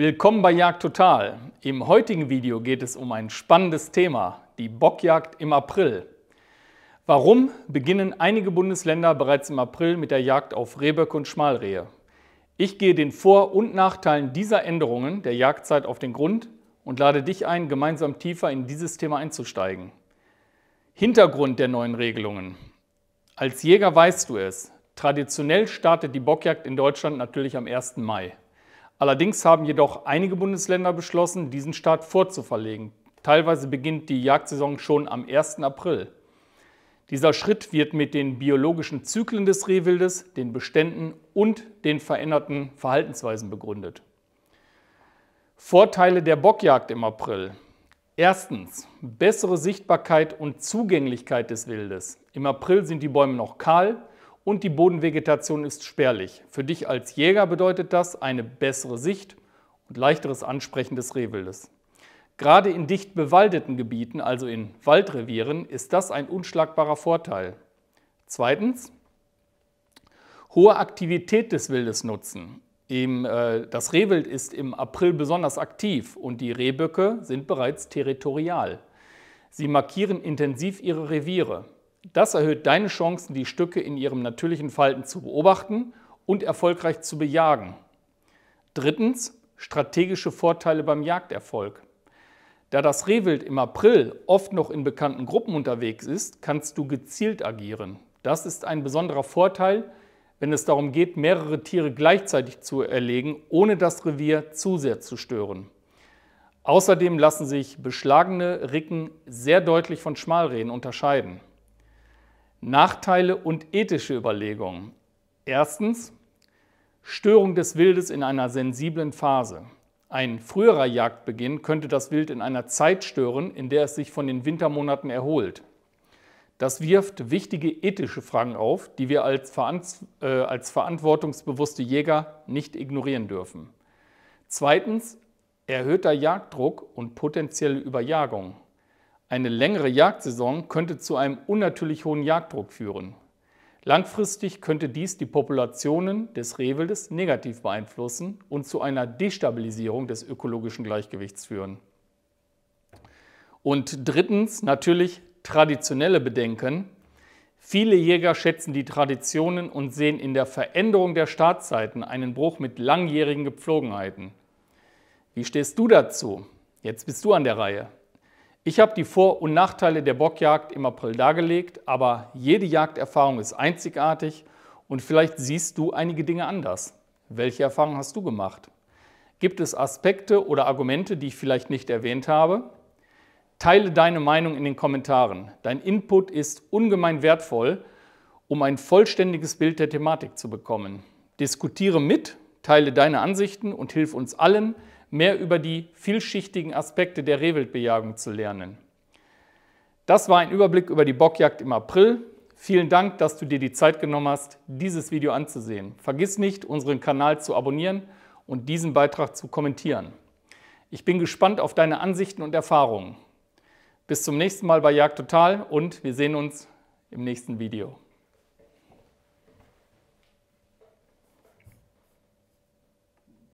Willkommen bei Jagd Total. Im heutigen Video geht es um ein spannendes Thema, die Bockjagd im April. Warum beginnen einige Bundesländer bereits im April mit der Jagd auf Rehböcke und Schmalrehe? Ich gehe den Vor- und Nachteilen dieser Änderungen der Jagdzeit auf den Grund und lade dich ein, gemeinsam tiefer in dieses Thema einzusteigen. Hintergrund der neuen Regelungen. Als Jäger weißt du es, traditionell startet die Bockjagd in Deutschland natürlich am 1. Mai. Allerdings haben jedoch einige Bundesländer beschlossen, diesen Start vorzuverlegen. Teilweise beginnt die Jagdsaison schon am 1. April. Dieser Schritt wird mit den biologischen Zyklen des Rehwildes, den Beständen und den veränderten Verhaltensweisen begründet. Vorteile der Bockjagd im April. Erstens, bessere Sichtbarkeit und Zugänglichkeit des Wildes. Im April sind die Bäume noch kahl, und die Bodenvegetation ist spärlich. Für dich als Jäger bedeutet das eine bessere Sicht und leichteres Ansprechen des Rehwildes. Gerade in dicht bewaldeten Gebieten, also in Waldrevieren, ist das ein unschlagbarer Vorteil. Zweitens, hohe Aktivität des Wildes nutzen. Äh, das Rehwild ist im April besonders aktiv und die Rehböcke sind bereits territorial. Sie markieren intensiv ihre Reviere. Das erhöht deine Chancen, die Stücke in ihrem natürlichen Falten zu beobachten und erfolgreich zu bejagen. Drittens, strategische Vorteile beim Jagderfolg. Da das Rehwild im April oft noch in bekannten Gruppen unterwegs ist, kannst du gezielt agieren. Das ist ein besonderer Vorteil, wenn es darum geht, mehrere Tiere gleichzeitig zu erlegen, ohne das Revier zu sehr zu stören. Außerdem lassen sich beschlagene Ricken sehr deutlich von Schmalrehen unterscheiden. Nachteile und ethische Überlegungen. Erstens, Störung des Wildes in einer sensiblen Phase. Ein früherer Jagdbeginn könnte das Wild in einer Zeit stören, in der es sich von den Wintermonaten erholt. Das wirft wichtige ethische Fragen auf, die wir als, äh, verantwortungsbewusste Jäger nicht ignorieren dürfen. Zweitens, erhöhter Jagddruck und potenzielle Überjagung. Eine längere Jagdsaison könnte zu einem unnatürlich hohen Jagddruck führen. Langfristig könnte dies die Populationen des Rehwildes negativ beeinflussen und zu einer Destabilisierung des ökologischen Gleichgewichts führen. Und drittens natürlich traditionelle Bedenken. Viele Jäger schätzen die Traditionen und sehen in der Veränderung der Startzeiten einen Bruch mit langjährigen Gepflogenheiten. Wie stehst du dazu? Jetzt bist du an der Reihe. Ich habe die Vor- und Nachteile der Bockjagd im April dargelegt, aber jede Jagderfahrung ist einzigartig und vielleicht siehst du einige Dinge anders. Welche Erfahrungen hast du gemacht? Gibt es Aspekte oder Argumente, die ich vielleicht nicht erwähnt habe? Teile deine Meinung in den Kommentaren. Dein Input ist ungemein wertvoll, um ein vollständiges Bild der Thematik zu bekommen. Diskutiere mit, teile deine Ansichten und hilf uns allen, mehr über die vielschichtigen Aspekte der Rehwildbejagung zu lernen. Das war ein Überblick über die Bockjagd im April. Vielen Dank, dass du dir die Zeit genommen hast, dieses Video anzusehen. Vergiss nicht, unseren Kanal zu abonnieren und diesen Beitrag zu kommentieren. Ich bin gespannt auf deine Ansichten und Erfahrungen. Bis zum nächsten Mal bei Jagd Total und wir sehen uns im nächsten Video.